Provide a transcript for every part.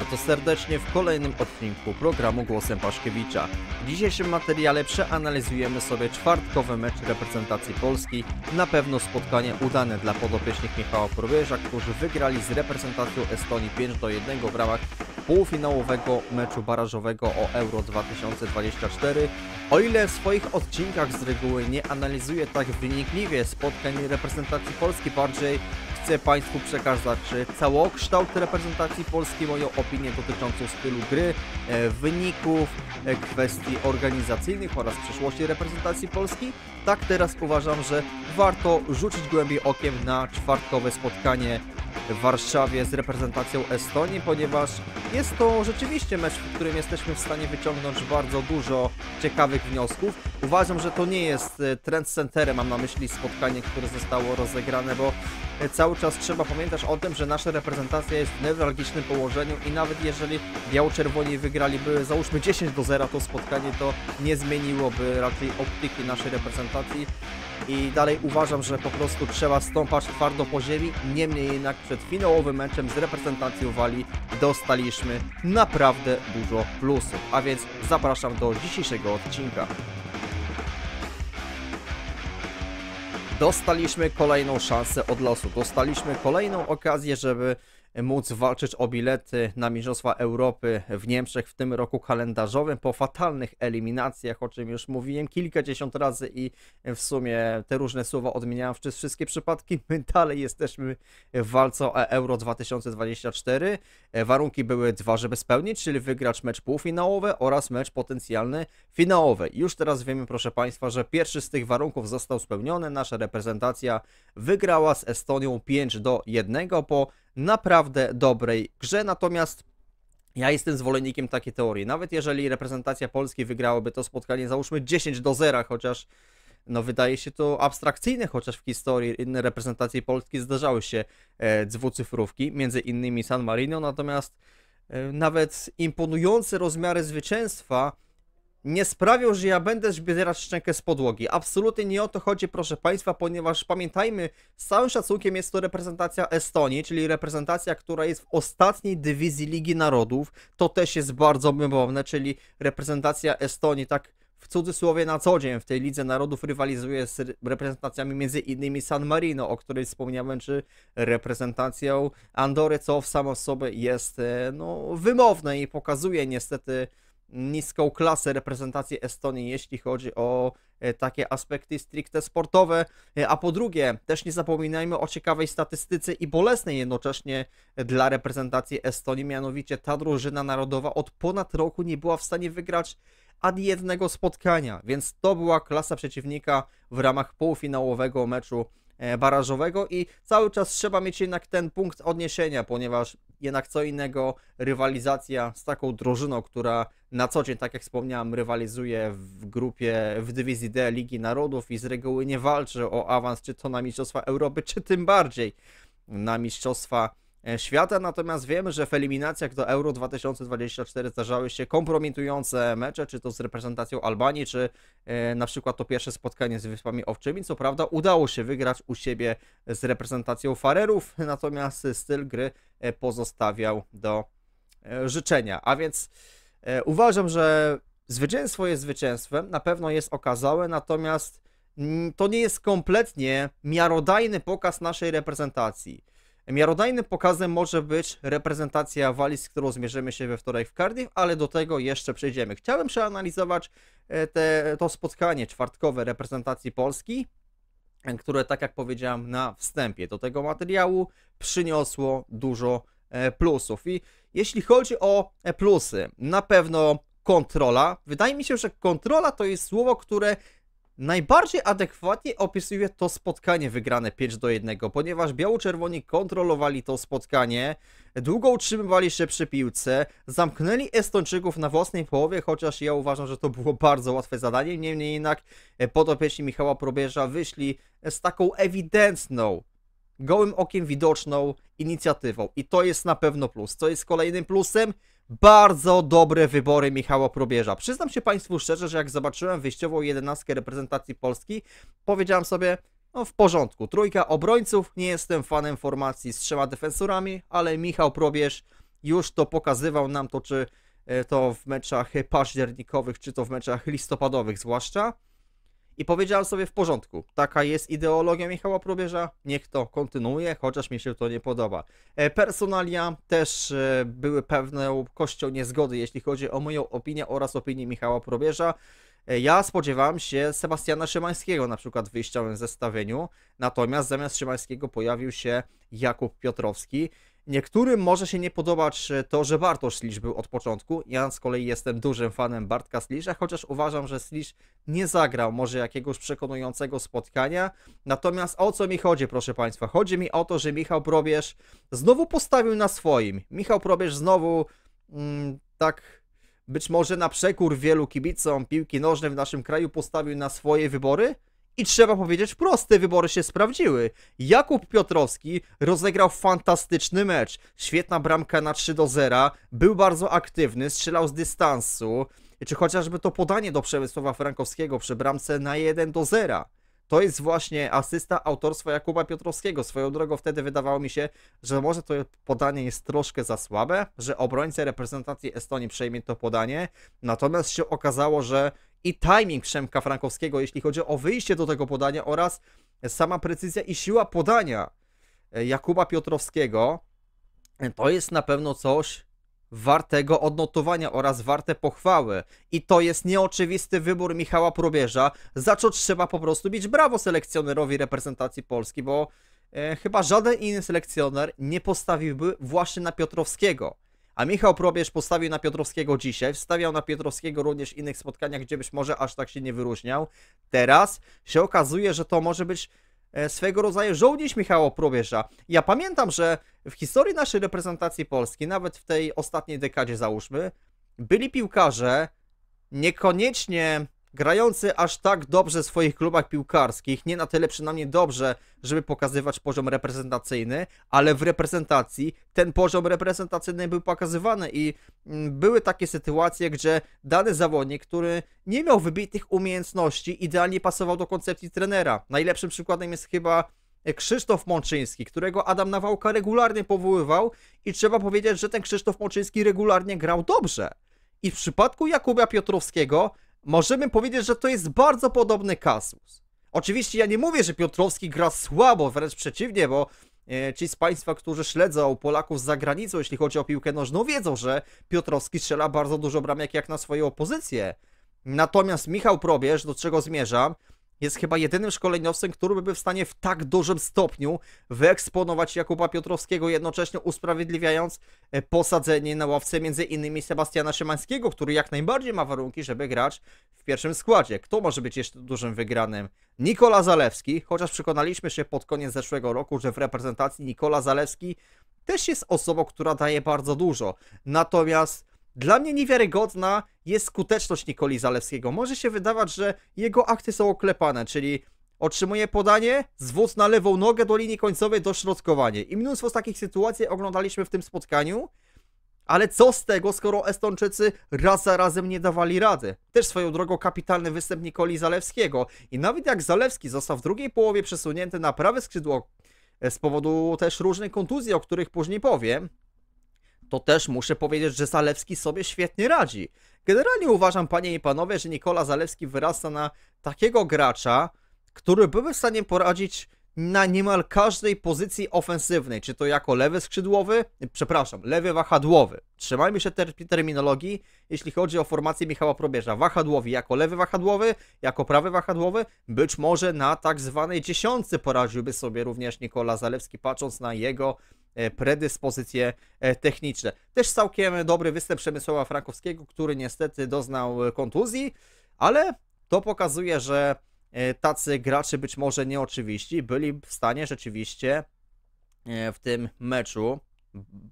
bardzo serdecznie w kolejnym odcinku programu Głosem Paszkiewicza. W dzisiejszym materiale przeanalizujemy sobie czwartkowy mecz reprezentacji Polski. Na pewno spotkanie udane dla podopiecznych Michała Probierza, którzy wygrali z reprezentacją Estonii 5 do 1 w ramach półfinałowego meczu barażowego o Euro 2024. O ile w swoich odcinkach z reguły nie analizuje tak wynikliwie spotkań reprezentacji Polski, bardziej chcę Państwu przekazać całokształt reprezentacji Polski, moją opinię dotyczącą stylu gry, e, wyników, e, kwestii organizacyjnych oraz przyszłości reprezentacji Polski. Tak teraz uważam, że warto rzucić głębiej okiem na czwartkowe spotkanie w Warszawie z reprezentacją Estonii, ponieważ jest to rzeczywiście mecz, w którym jesteśmy w stanie wyciągnąć bardzo dużo ciekawych wniosków. Uważam, że to nie jest e, trend centerem, mam na myśli spotkanie, które zostało rozegrane, bo e, cały czas trzeba pamiętać o tym, że nasza reprezentacja jest w newralgicznym położeniu i nawet jeżeli biało-czerwoni wygraliby załóżmy 10 do 0 to spotkanie, to nie zmieniłoby raczej optyki naszej reprezentacji i dalej uważam, że po prostu trzeba stąpać twardo po ziemi. Niemniej jednak przed finałowym meczem z reprezentacją Walii dostaliśmy naprawdę dużo plusów. A więc zapraszam do dzisiejszego odcinka. Dostaliśmy kolejną szansę od losu, dostaliśmy kolejną okazję, żeby móc walczyć o bilety na Mistrzostwa Europy w Niemczech w tym roku kalendarzowym po fatalnych eliminacjach, o czym już mówiłem kilkadziesiąt razy i w sumie te różne słowa odmieniałem przez wszystkie przypadki. My dalej jesteśmy w walce o Euro 2024. Warunki były dwa, żeby spełnić, czyli wygrać mecz półfinałowy oraz mecz potencjalny finałowy. Już teraz wiemy, proszę Państwa, że pierwszy z tych warunków został spełniony. Nasza reprezentacja wygrała z Estonią 5 do 1 po naprawdę dobrej grze, natomiast ja jestem zwolennikiem takiej teorii. Nawet jeżeli reprezentacja Polski wygrałaby to spotkanie, załóżmy 10 do 0, chociaż no wydaje się to abstrakcyjne, chociaż w historii innej reprezentacji Polski zdarzały się e, dwucyfrówki, między innymi San Marino, natomiast e, nawet imponujące rozmiary zwycięstwa nie sprawią, że ja będę zbierać szczękę z podłogi. Absolutnie nie o to chodzi, proszę Państwa, ponieważ pamiętajmy, z całym szacunkiem jest to reprezentacja Estonii, czyli reprezentacja, która jest w ostatniej dywizji Ligi Narodów. To też jest bardzo wymowne, czyli reprezentacja Estonii, tak w cudzysłowie na co dzień w tej Lidze Narodów rywalizuje z reprezentacjami między innymi San Marino, o której wspomniałem, czy reprezentacją Andory, co w samo sobie jest e, no, wymowne i pokazuje niestety niską klasę reprezentacji Estonii, jeśli chodzi o e, takie aspekty stricte sportowe. E, a po drugie, też nie zapominajmy o ciekawej statystyce i bolesnej jednocześnie e, dla reprezentacji Estonii, mianowicie ta drużyna narodowa od ponad roku nie była w stanie wygrać ani jednego spotkania, więc to była klasa przeciwnika w ramach półfinałowego meczu barażowego i cały czas trzeba mieć jednak ten punkt odniesienia, ponieważ jednak co innego rywalizacja z taką drużyną, która na co dzień, tak jak wspomniałem, rywalizuje w grupie, w dywizji D Ligi Narodów i z reguły nie walczy o awans, czy to na Mistrzostwa Europy, czy tym bardziej na Mistrzostwa E, świata. Natomiast wiemy, że w eliminacjach do Euro 2024 zdarzały się kompromitujące mecze, czy to z reprezentacją Albanii, czy e, na przykład to pierwsze spotkanie z Wyspami Owczymi. Co prawda udało się wygrać u siebie z reprezentacją Farerów, natomiast styl gry e, pozostawiał do życzenia. A więc uważam, że zwycięstwo jest zwycięstwem, na pewno jest okazałe, natomiast mm, to nie jest kompletnie miarodajny pokaz naszej reprezentacji. Miarodajnym pokazem może być reprezentacja Waliz, z którą zmierzymy się we wtorek w Cardiff, ale do tego jeszcze przejdziemy. Chciałem przeanalizować e, te, to spotkanie czwartkowe reprezentacji Polski, e, które, tak jak powiedziałem na wstępie do tego materiału, przyniosło dużo e, plusów. I jeśli chodzi o plusy, na pewno kontrola. Wydaje mi się, że kontrola to jest słowo, które Najbardziej adekwatnie opisuje to spotkanie wygrane 5 do 1, ponieważ biało-czerwoni kontrolowali to spotkanie, długo utrzymywali się przy piłce, zamknęli Estończyków na własnej połowie, chociaż ja uważam, że to było bardzo łatwe zadanie, niemniej jednak e, podopieczni Michała Probierza wyszli e, z taką ewidentną, gołym okiem widoczną inicjatywą i to jest na pewno plus. Co jest kolejnym plusem? Bardzo dobre wybory Michała Probierza. Przyznam się Państwu szczerze, że jak zobaczyłem wyjściową jedenastkę reprezentacji Polski, powiedziałem sobie, no w porządku, trójka obrońców, nie jestem fanem formacji z trzema defensorami, ale Michał Probierz już to pokazywał nam to, czy e, to w meczach październikowych, czy to w meczach listopadowych zwłaszcza i powiedziałem sobie w porządku, taka jest ideologia Michała Probierza, niech to kontynuuje, chociaż mi się to nie podoba. E, personalia też e, były pewną kością niezgody, jeśli chodzi o moją opinię oraz opinię Michała Probierza. E, ja spodziewałem się Sebastiana Szymańskiego na przykład w wyjściowym zestawieniu, natomiast zamiast Szymańskiego pojawił się Jakub Piotrowski. Niektórym może się nie podobać e, to, że Bartosz Slisz był od początku. Ja z kolei jestem dużym fanem Bartka Slisza, chociaż uważam, że Slisz nie zagrał może jakiegoś przekonującego spotkania. Natomiast o co mi chodzi, proszę Państwa? Chodzi mi o to, że Michał Probierz znowu postawił na swoim. Michał Probierz znowu mm, tak być może na przekór wielu kibicom piłki nożnej w naszym kraju postawił na swoje wybory. I trzeba powiedzieć proste wybory się sprawdziły. Jakub Piotrowski rozegrał fantastyczny mecz. Świetna bramka na 3 do 0, był bardzo aktywny, strzelał z dystansu, czy chociażby to podanie do Przemysłowa Frankowskiego przy bramce na 1 do 0. To jest właśnie asysta autorstwa Jakuba Piotrowskiego. Swoją drogą wtedy wydawało mi się, że może to podanie jest troszkę za słabe, że obrońca reprezentacji Estonii przejmie to podanie. Natomiast się okazało, że i timing Przemka Frankowskiego, jeśli chodzi o wyjście do tego podania oraz sama precyzja i siła podania e, Jakuba Piotrowskiego, e, to jest na pewno coś wartego odnotowania oraz warte pochwały. I to jest nieoczywisty wybór Michała Probierza, za co trzeba po prostu bić brawo selekcjonerowi reprezentacji Polski, bo e, chyba żaden inny selekcjoner nie postawiłby właśnie na Piotrowskiego. A Michał Probierz postawił na Piotrowskiego dzisiaj, wstawiał na Piotrowskiego również w innych spotkaniach, gdzie być może aż tak się nie wyróżniał. Teraz się okazuje, że to może być e, swego rodzaju żołnierz Michała Probierza. Ja pamiętam, że w historii naszej reprezentacji Polski, nawet w tej ostatniej dekadzie załóżmy, byli piłkarze niekoniecznie grający aż tak dobrze w swoich klubach piłkarskich, nie na tyle przynajmniej dobrze, żeby pokazywać poziom reprezentacyjny, ale w reprezentacji ten poziom reprezentacyjny był pokazywany i mm, były takie sytuacje, gdzie dany zawodnik, który nie miał wybitych umiejętności, idealnie pasował do koncepcji trenera. Najlepszym przykładem jest chyba e, Krzysztof Mączyński, którego Adam Nawałka regularnie powoływał i trzeba powiedzieć, że ten Krzysztof Mączyński regularnie grał dobrze. I w przypadku Jakuba Piotrowskiego możemy powiedzieć, że to jest bardzo podobny kasus. Oczywiście ja nie mówię, że Piotrowski gra słabo, wręcz przeciwnie, bo e, ci z Państwa, którzy śledzą Polaków z granicą, jeśli chodzi o piłkę nożną, wiedzą, że Piotrowski strzela bardzo dużo bramek jak na swoją opozycje. Natomiast Michał Probierz, do czego zmierzam, jest chyba jedynym szkoleniowcem, który byłby w stanie w tak dużym stopniu wyeksponować Jakuba Piotrowskiego, jednocześnie usprawiedliwiając e, posadzenie na ławce między innymi Sebastiana Szymańskiego, który jak najbardziej ma warunki, żeby grać w pierwszym składzie. Kto może być jeszcze dużym wygranym? Nikola Zalewski, chociaż przekonaliśmy się pod koniec zeszłego roku, że w reprezentacji Nikola Zalewski też jest osobą, która daje bardzo dużo. Natomiast dla mnie niewiarygodna jest skuteczność Nikoli Zalewskiego. Może się wydawać, że jego akty są oklepane, czyli otrzymuje podanie, zwód na lewą nogę do linii końcowej, dośrodkowanie. I mnóstwo takich sytuacji oglądaliśmy w tym spotkaniu. Ale co z tego, skoro Estończycy raz za razem nie dawali rady? Też swoją drogą kapitalny występ Nikoli Zalewskiego. I nawet jak Zalewski został w drugiej połowie przesunięty na prawe skrzydło e, z powodu też różnych kontuzji, o których później powiem, to też muszę powiedzieć, że Zalewski sobie świetnie radzi. Generalnie uważam, panie i panowie, że Nikola Zalewski wyrasta na takiego gracza, który byłby w stanie poradzić na niemal każdej pozycji ofensywnej, czy to jako lewy skrzydłowy, przepraszam, lewy wahadłowy. Trzymajmy się ter terminologii, jeśli chodzi o formację Michała Probierza. Wahadłowi jako lewy wahadłowy, jako prawy wahadłowy, być może na tak zwanej dziesiątce poradziłby sobie również Nikola Zalewski, patrząc na jego E, predyspozycje e, techniczne. Też całkiem dobry występ Przemysława Frankowskiego, który niestety doznał e, kontuzji, ale to pokazuje, że tacy gracze być może nieoczywiści byli w stanie rzeczywiście w tym meczu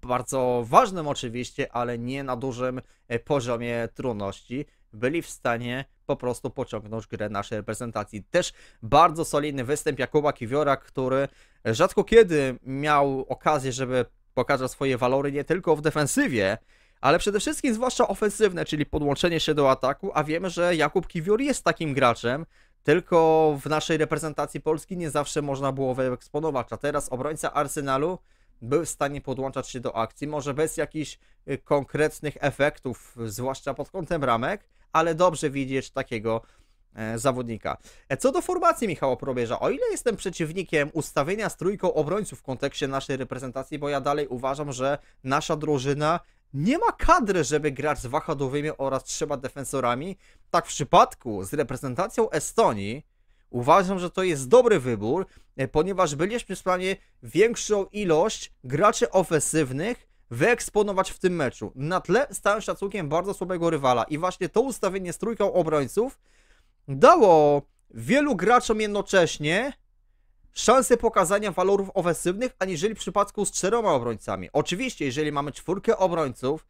bardzo ważnym oczywiście, ale nie na dużym poziomie trudności, byli w stanie po prostu pociągnąć grę naszej reprezentacji. Też bardzo solidny występ Jakuba Kiwiora, który rzadko kiedy miał okazję, żeby pokazać swoje walory nie tylko w defensywie, ale przede wszystkim zwłaszcza ofensywne, czyli podłączenie się do ataku, a wiemy, że Jakub Kiwior jest takim graczem, tylko w naszej reprezentacji Polski nie zawsze można było wyeksponować, a teraz obrońca Arsenalu był w stanie podłączać się do akcji, może bez jakichś y, konkretnych efektów, zwłaszcza pod kątem ramek, ale dobrze widzieć takiego e, zawodnika. E, co do formacji Michała Probierza, o ile jestem przeciwnikiem ustawienia z trójką obrońców w kontekście naszej reprezentacji, bo ja dalej uważam, że nasza drużyna nie ma kadry, żeby grać z wahadowymi oraz trzema defensorami, tak w przypadku z reprezentacją Estonii uważam, że to jest dobry wybór, e, ponieważ byliśmy w stanie większą ilość graczy ofensywnych wyeksponować w tym meczu. Na tle z całym szacunkiem bardzo słabego rywala. I właśnie to ustawienie z trójką obrońców dało wielu graczom jednocześnie szansę pokazania walorów ofensywnych, aniżeli w przypadku z czteroma obrońcami. Oczywiście, jeżeli mamy czwórkę obrońców,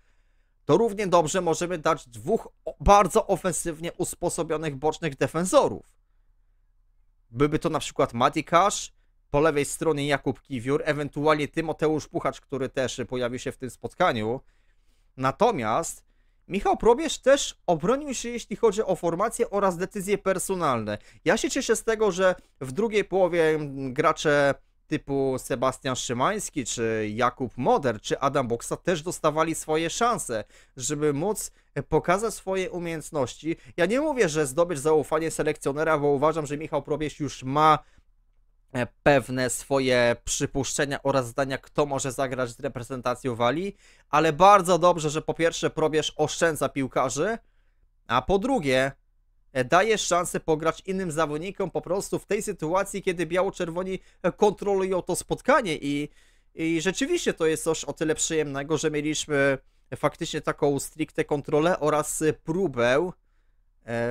to równie dobrze możemy dać dwóch bardzo ofensywnie usposobionych bocznych defensorów. Byłby to na przykład Matty Cash po lewej stronie Jakub Kiwiór, ewentualnie Tymoteusz Puchacz, który też pojawił się w tym spotkaniu. Natomiast Michał Probierz też obronił się, jeśli chodzi o formację oraz decyzje personalne. Ja się cieszę z tego, że w drugiej połowie gracze typu Sebastian Szymański, czy Jakub Moder, czy Adam Boksa też dostawali swoje szanse, żeby móc pokazać swoje umiejętności. Ja nie mówię, że zdobyć zaufanie selekcjonera, bo uważam, że Michał Probierz już ma E, pewne swoje przypuszczenia oraz zdania, kto może zagrać z reprezentacją Walii, ale bardzo dobrze, że po pierwsze probierz oszczędza piłkarzy, a po drugie e, dajesz szansę pograć innym zawodnikom po prostu w tej sytuacji, kiedy biało-czerwoni e, kontrolują to spotkanie i, i rzeczywiście to jest coś o tyle przyjemnego, że mieliśmy faktycznie taką stricte kontrolę oraz próbę e,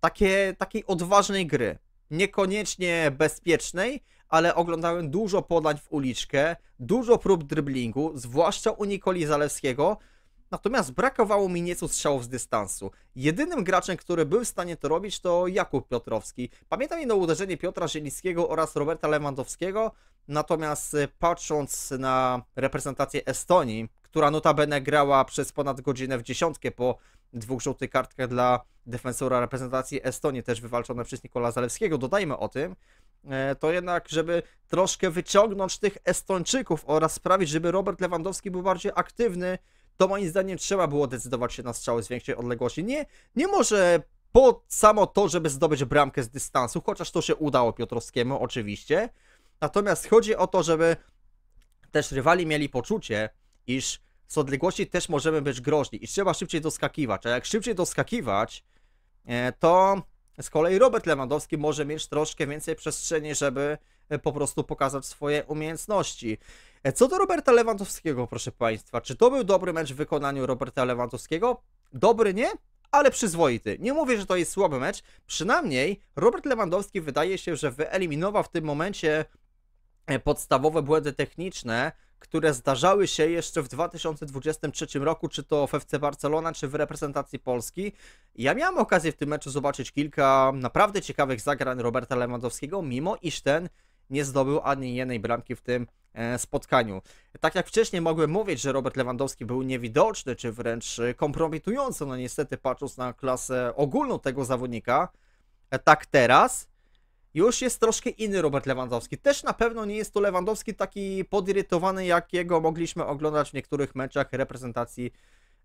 takie, takiej odważnej gry niekoniecznie bezpiecznej, ale oglądałem dużo podań w uliczkę, dużo prób driblingu, zwłaszcza u Nikoli Zalewskiego, natomiast brakowało mi nieco strzałów z dystansu. Jedynym graczem, który był w stanie to robić to Jakub Piotrowski. Pamiętam jedno uderzenie Piotra Zielińskiego oraz Roberta Lewandowskiego, natomiast y, patrząc na reprezentację Estonii, która notabene grała przez ponad godzinę w dziesiątkę po dwóch żółtych kartkach dla defensora reprezentacji Estonii, też wywalczone przez Nikola Zalewskiego. Dodajmy o tym, e, to jednak, żeby troszkę wyciągnąć tych Estończyków oraz sprawić, żeby Robert Lewandowski był bardziej aktywny, to moim zdaniem trzeba było decydować się na strzały z większej odległości. Nie, nie może po samo to, żeby zdobyć bramkę z dystansu, chociaż to się udało Piotrowskiemu oczywiście. Natomiast chodzi o to, żeby też rywali mieli poczucie, iż z odległości też możemy być groźni i trzeba szybciej doskakiwać. A jak szybciej doskakiwać, e, to z kolei Robert Lewandowski może mieć troszkę więcej przestrzeni, żeby e, po prostu pokazać swoje umiejętności. E, co do Roberta Lewandowskiego, proszę Państwa, czy to był dobry mecz w wykonaniu Roberta Lewandowskiego? Dobry nie, ale przyzwoity. Nie mówię, że to jest słaby mecz, przynajmniej Robert Lewandowski wydaje się, że wyeliminował w tym momencie podstawowe błędy techniczne, które zdarzały się jeszcze w 2023 roku, czy to w FC Barcelona, czy w reprezentacji Polski. Ja miałem okazję w tym meczu zobaczyć kilka naprawdę ciekawych zagrań Roberta Lewandowskiego, mimo iż ten nie zdobył ani jednej bramki w tym e, spotkaniu. Tak jak wcześniej mogłem mówić, że Robert Lewandowski był niewidoczny, czy wręcz e, kompromitujący, no niestety patrząc na klasę ogólną tego zawodnika, e, tak teraz już jest troszkę inny Robert Lewandowski. Też na pewno nie jest to Lewandowski taki podirytowany, jakiego mogliśmy oglądać w niektórych meczach reprezentacji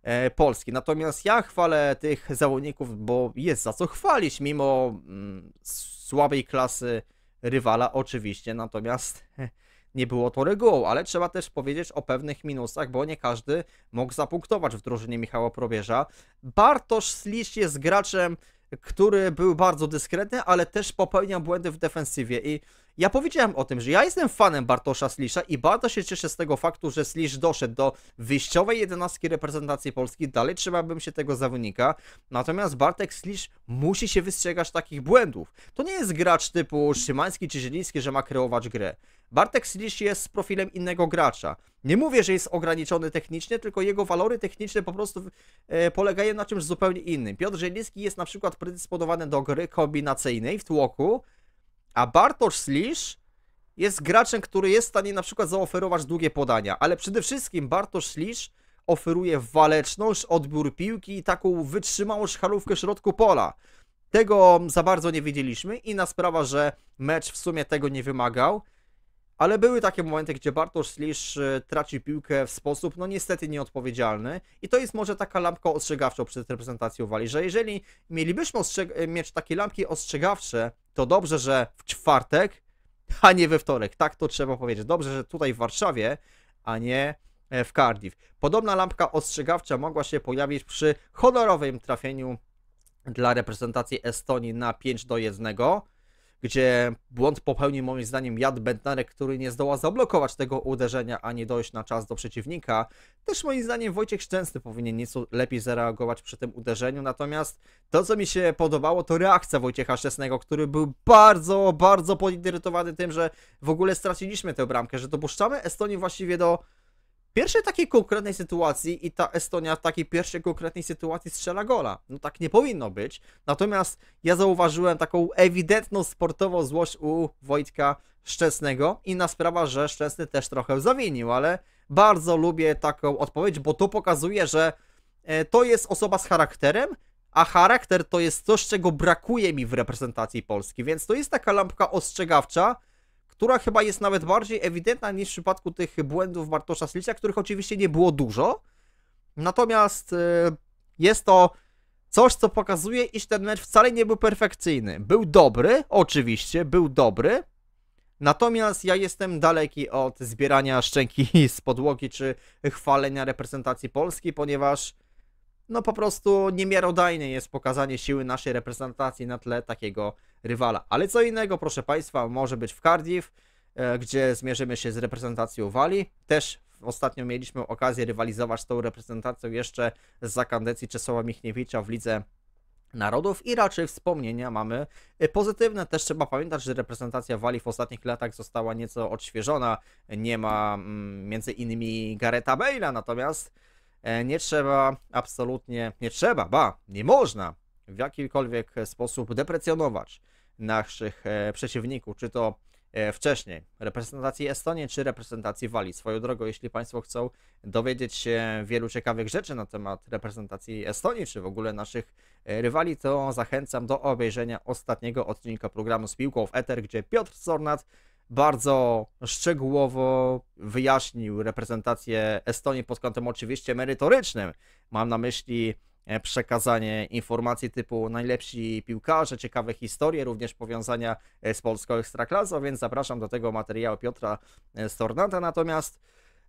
e, Polski. Natomiast ja chwalę tych zawodników, bo jest za co chwalić, mimo mm, słabej klasy rywala oczywiście, natomiast e, nie było to regułą, ale trzeba też powiedzieć o pewnych minusach, bo nie każdy mógł zapunktować w drużynie Michała Probierza. Bartosz Slicz jest graczem który był bardzo dyskretny, ale też popełniał błędy w defensywie. I ja powiedziałem o tym, że ja jestem fanem Bartosza Slisza i bardzo się cieszę z tego faktu, że Slisz doszedł do wyjściowej jedenastki reprezentacji Polski. Dalej trzymałbym się tego zawodnika. Natomiast Bartek Slisz musi się wystrzegać takich błędów. To nie jest gracz typu Szymański czy Zieliński, że ma kreować grę. Bartek Slish jest z profilem innego gracza. Nie mówię, że jest ograniczony technicznie, tylko jego walory techniczne po prostu e, polegają na czymś zupełnie innym. Piotr Zieliński jest na przykład predysponowany do gry kombinacyjnej w tłoku, a Bartosz Slish jest graczem, który jest w stanie na przykład zaoferować długie podania, ale przede wszystkim Bartosz Slish oferuje waleczność, odbiór piłki i taką wytrzymałą szkalówkę środku pola. Tego za bardzo nie wiedzieliśmy i na sprawa, że mecz w sumie tego nie wymagał. Ale były takie momenty, gdzie Bartosz Slisz y, traci piłkę w sposób, no niestety, nieodpowiedzialny. I to jest może taka lampka ostrzegawcza przed reprezentacją Walii, że jeżeli mielibyśmy y, mieć takie lampki ostrzegawcze, to dobrze, że w czwartek, a nie we wtorek. Tak to trzeba powiedzieć. Dobrze, że tutaj w Warszawie, a nie e, w Cardiff. Podobna lampka ostrzegawcza mogła się pojawić przy honorowym trafieniu dla reprezentacji Estonii na 5 do 1 gdzie błąd popełnił moim zdaniem Jad Bentnarek, który nie zdoła zablokować tego uderzenia, a nie dojść na czas do przeciwnika. Też moim zdaniem Wojciech Szczęsny powinien nieco lepiej zareagować przy tym uderzeniu, natomiast to, co mi się podobało, to reakcja Wojciecha Szczęsnego, który był bardzo, bardzo podirytowany tym, że w ogóle straciliśmy tę bramkę, że dopuszczamy Estonię właściwie do pierwszej takiej konkretnej sytuacji i ta Estonia w takiej pierwszej konkretnej sytuacji strzela gola. No tak nie powinno być. Natomiast ja zauważyłem taką ewidentną sportową złość u Wojtka Szczesnego. Inna sprawa, że Szczesny też trochę zawinił, ale bardzo lubię taką odpowiedź, bo to pokazuje, że e, to jest osoba z charakterem, a charakter to jest coś, czego brakuje mi w reprezentacji Polski. Więc to jest taka lampka ostrzegawcza, która chyba jest nawet bardziej ewidentna niż w przypadku tych błędów Bartosza Slicia, których oczywiście nie było dużo. Natomiast e, jest to coś, co pokazuje, iż ten mecz wcale nie był perfekcyjny. Był dobry, oczywiście, był dobry. Natomiast ja jestem daleki od zbierania szczęki z podłogi czy chwalenia reprezentacji Polski, ponieważ no po prostu niemiarodajne jest pokazanie siły naszej reprezentacji na tle takiego rywala. Ale co innego, proszę Państwa, może być w Cardiff, e, gdzie zmierzymy się z reprezentacją Walii. Też ostatnio mieliśmy okazję rywalizować z tą reprezentacją jeszcze z zakandecji Czesława Michniewicza w Lidze Narodów i raczej wspomnienia mamy e, pozytywne. Też trzeba pamiętać, że reprezentacja Walii w ostatnich latach została nieco odświeżona. Nie ma mm, między innymi Gareta Bale'a, natomiast E, nie trzeba absolutnie, nie trzeba, ba, nie można w jakikolwiek sposób deprecjonować naszych e, przeciwników, czy to e, wcześniej reprezentacji Estonii, czy reprezentacji Walii. Swoją drogą, jeśli Państwo chcą dowiedzieć się wielu ciekawych rzeczy na temat reprezentacji Estonii, czy w ogóle naszych rywali, to zachęcam do obejrzenia ostatniego odcinka programu z piłką w Eter, gdzie Piotr Sornat bardzo szczegółowo wyjaśnił reprezentację Estonii pod kątem oczywiście merytorycznym. Mam na myśli e, przekazanie informacji typu najlepsi piłkarze, ciekawe historie, również powiązania e, z polską ekstraklasą, więc zapraszam do tego materiału Piotra e, Stornata. Natomiast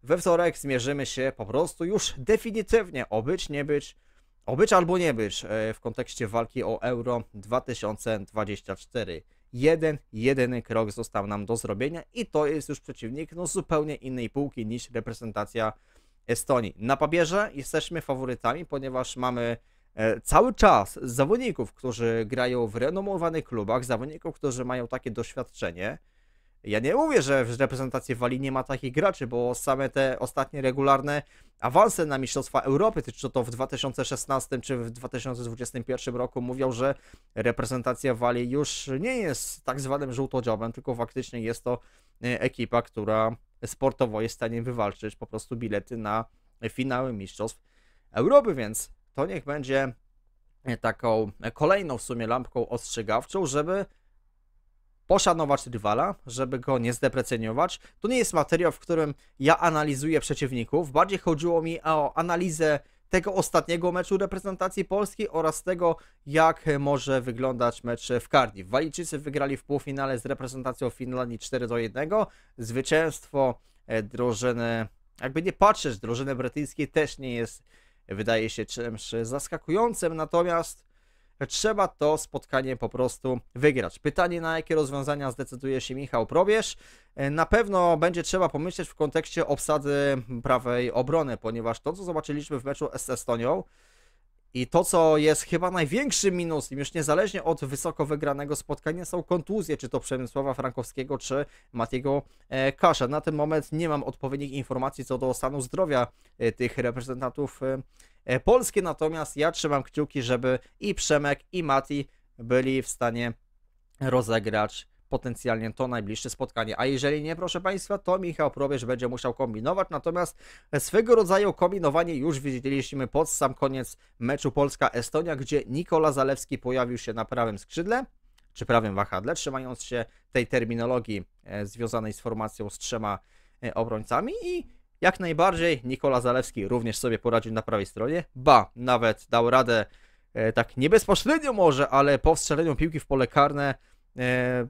we wtorek zmierzymy się po prostu już definitywnie o być, nie być, o być albo nie być w kontekście walki o Euro 2024 jeden, jedyny krok został nam do zrobienia i to jest już przeciwnik no, zupełnie innej półki niż reprezentacja Estonii. Na papierze jesteśmy faworytami, ponieważ mamy e, cały czas zawodników, którzy grają w renomowanych klubach, zawodników, którzy mają takie doświadczenie, ja nie mówię, że w reprezentacji Walii nie ma takich graczy, bo same te ostatnie regularne awanse na Mistrzostwa Europy, czy to w 2016 czy w 2021 roku, mówią, że reprezentacja Walii już nie jest tak zwanym żółtodziobem, tylko faktycznie jest to e, ekipa, która sportowo jest w stanie wywalczyć po prostu bilety na finały Mistrzostw Europy, więc to niech będzie e, taką e, kolejną w sumie lampką ostrzegawczą, żeby poszanować rywala, żeby go nie zdeprecjonować. To nie jest materiał, w którym ja analizuję przeciwników. Bardziej chodziło mi o analizę tego ostatniego meczu reprezentacji Polski oraz tego, jak może wyglądać mecz w Cardiff. Walijczycy wygrali w półfinale z reprezentacją Finlandii 4 do 1. Zwycięstwo e, drużyny, jakby nie patrzeć, drużyny brytyjskiej też nie jest, wydaje się, czymś zaskakującym. Natomiast trzeba to spotkanie po prostu wygrać. Pytanie, na jakie rozwiązania zdecyduje się Michał Probierz? E, na pewno będzie trzeba pomyśleć w kontekście obsady prawej obrony, ponieważ to, co zobaczyliśmy w meczu z Estonią, i to, co jest chyba największym minusem, już niezależnie od wysoko wygranego spotkania, są kontuzje, czy to Przemysława Frankowskiego, czy Matiego e, Kasza. Na ten moment nie mam odpowiednich informacji co do stanu zdrowia e, tych reprezentantów E, polskie. Natomiast ja trzymam kciuki, żeby i Przemek, i Mati byli w stanie rozegrać potencjalnie to najbliższe spotkanie. A jeżeli nie, proszę Państwa, to Michał Probierz będzie musiał kombinować. Natomiast swego rodzaju kombinowanie już widzieliśmy pod sam koniec meczu Polska-Estonia, gdzie Nikola Zalewski pojawił się na prawym skrzydle czy prawym wahadle, trzymając się tej terminologii e, związanej z formacją z trzema e, obrońcami i jak najbardziej Nikola Zalewski również sobie poradził na prawej stronie. Ba, nawet dał radę, e, tak nie bezpośrednio może, ale po strzeleniu piłki w pole karne e,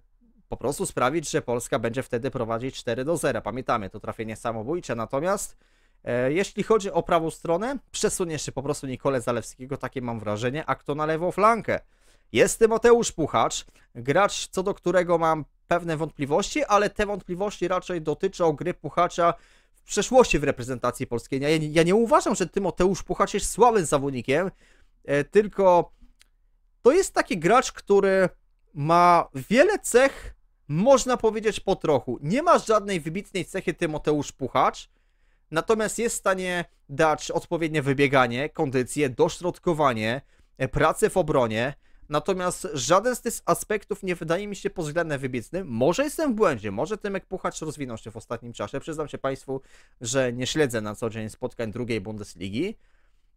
po prostu sprawić, że Polska będzie wtedy prowadzić 4 do 0. Pamiętamy, to trafienie samobójcze, natomiast e, jeśli chodzi o prawą stronę, przesunie się po prostu Nikolę Zalewskiego, takie mam wrażenie, a kto na lewą flankę? Jest Mateusz Puchacz, gracz co do którego mam pewne wątpliwości, ale te wątpliwości raczej dotyczą gry Puchacza przeszłości w reprezentacji polskiej. Ja, ja nie uważam, że Tymoteusz Puchacz jest słabym zawodnikiem, e, tylko to jest taki gracz, który ma wiele cech, można powiedzieć po trochu. Nie ma żadnej wybitnej cechy Tymoteusz Puchacz, natomiast jest w stanie dać odpowiednie wybieganie, kondycję, dośrodkowanie, e, pracę w obronie, Natomiast żaden z tych aspektów nie wydaje mi się pod względem wybitny. Może jestem w błędzie, może Tymek Puchacz rozwinął się w ostatnim czasie. Przyznam się Państwu, że nie śledzę na co dzień spotkań drugiej Bundesligi.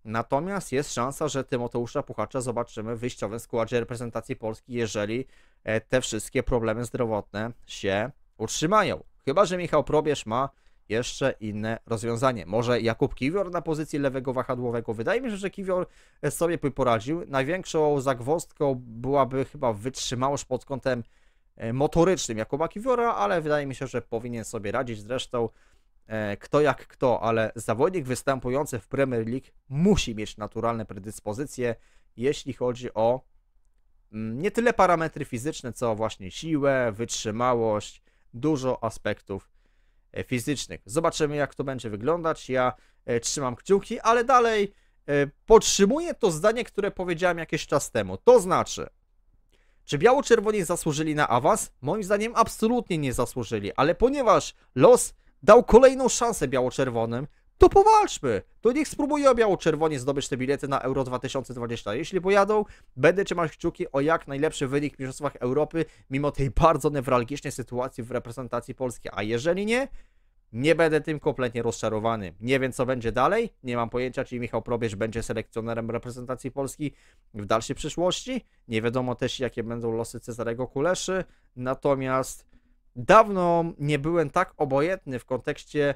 Natomiast jest szansa, że Tymoteusza Puchacza zobaczymy w wyjściowym składzie reprezentacji Polski, jeżeli e, te wszystkie problemy zdrowotne się utrzymają. Chyba, że Michał Probierz ma jeszcze inne rozwiązanie. Może Jakub Kiwior na pozycji lewego wahadłowego. Wydaje mi się, że Kiwior e, sobie by poradził. Największą zagwozdką byłaby chyba wytrzymałość pod kątem e, motorycznym Jakuba Kiwiora, ale wydaje mi się, że powinien sobie radzić. Zresztą e, kto jak kto, ale zawodnik występujący w Premier League musi mieć naturalne predyspozycje, jeśli chodzi o mm, nie tyle parametry fizyczne, co właśnie siłę, wytrzymałość, dużo aspektów E, fizycznych. Zobaczymy, jak to będzie wyglądać. Ja e, trzymam kciuki, ale dalej e, podtrzymuję to zdanie, które powiedziałem jakiś czas temu. To znaczy, czy biało-czerwoni zasłużyli na awans? Moim zdaniem absolutnie nie zasłużyli, ale ponieważ los dał kolejną szansę biało-czerwonym, to powalczmy. To niech spróbują biało-czerwoni zdobyć te bilety na Euro 2020. Jeśli pojadą, będę trzymać kciuki o jak najlepszy wynik w Mistrzostwach Europy, mimo tej bardzo newralgicznej sytuacji w reprezentacji Polski. A jeżeli nie, nie będę tym kompletnie rozczarowany. Nie wiem, co będzie dalej. Nie mam pojęcia, czy Michał Probierz będzie selekcjonerem reprezentacji Polski w dalszej przyszłości. Nie wiadomo też, jakie będą losy Cezarego Kuleszy. Natomiast dawno nie byłem tak obojętny w kontekście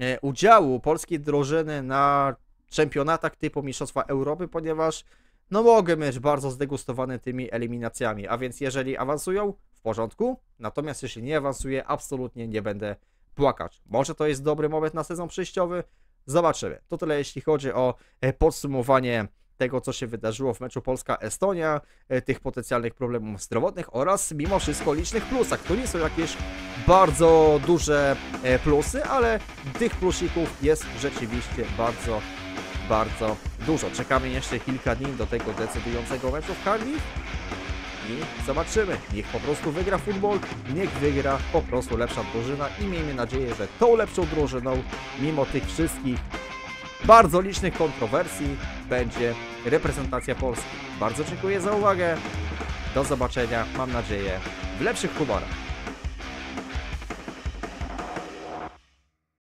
E, udziału polskiej drużyny na czempionatach typu Mistrzostwa Europy, ponieważ no mogę być bardzo zdegustowany tymi eliminacjami, a więc jeżeli awansują, w porządku, natomiast jeśli nie awansuję, absolutnie nie będę płakać. Może to jest dobry moment na sezon przejściowy, zobaczymy. To tyle jeśli chodzi o e, podsumowanie tego, co się wydarzyło w meczu Polska-Estonia, e, tych potencjalnych problemów zdrowotnych oraz mimo wszystko licznych plusach. To nie są jakieś bardzo duże e, plusy, ale tych plusików jest rzeczywiście bardzo, bardzo dużo. Czekamy jeszcze kilka dni do tego decydującego meczu w Cardiff i zobaczymy. Niech po prostu wygra futbol, niech wygra po prostu lepsza drużyna i miejmy nadzieję, że tą lepszą drużyną, mimo tych wszystkich bardzo licznych kontrowersji będzie reprezentacja Polski. Bardzo dziękuję za uwagę. Do zobaczenia, mam nadzieję, w lepszych humorach.